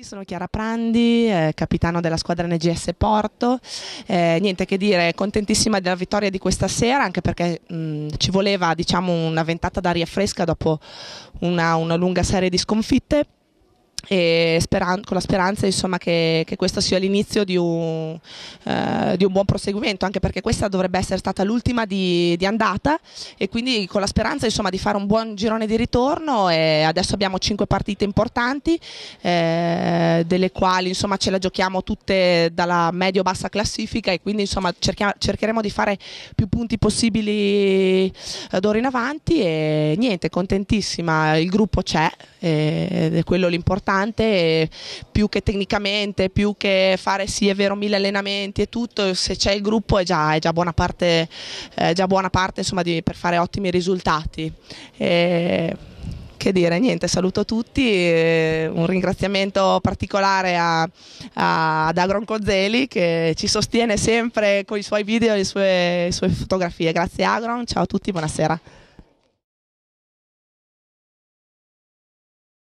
Sono Chiara Prandi, eh, capitano della squadra NGS Porto. Eh, niente che dire, contentissima della vittoria di questa sera, anche perché mh, ci voleva diciamo, una ventata d'aria fresca dopo una, una lunga serie di sconfitte con la speranza insomma, che, che, questo sia l'inizio di, uh, di, un buon proseguimento, anche perché questa dovrebbe essere stata l'ultima di, di, andata e quindi con la speranza insomma, di fare un buon girone di ritorno e adesso abbiamo cinque partite importanti, eh, delle quali insomma, ce la giochiamo tutte dalla medio-bassa classifica e quindi cercheremo di fare più punti possibili eh, d'ora in avanti e niente, contentissima, il gruppo c'è eh, ed è quello l'importante importante più che tecnicamente, più che fare sì è vero mille allenamenti e tutto, se c'è il gruppo è già, è già buona parte, eh, già buona parte insomma, di, per fare ottimi risultati. E che dire, niente, saluto tutti, un ringraziamento particolare a, a, ad Agron Cozzeli che ci sostiene sempre con i suoi video e le sue, le sue fotografie. Grazie Agron, ciao a tutti, buonasera.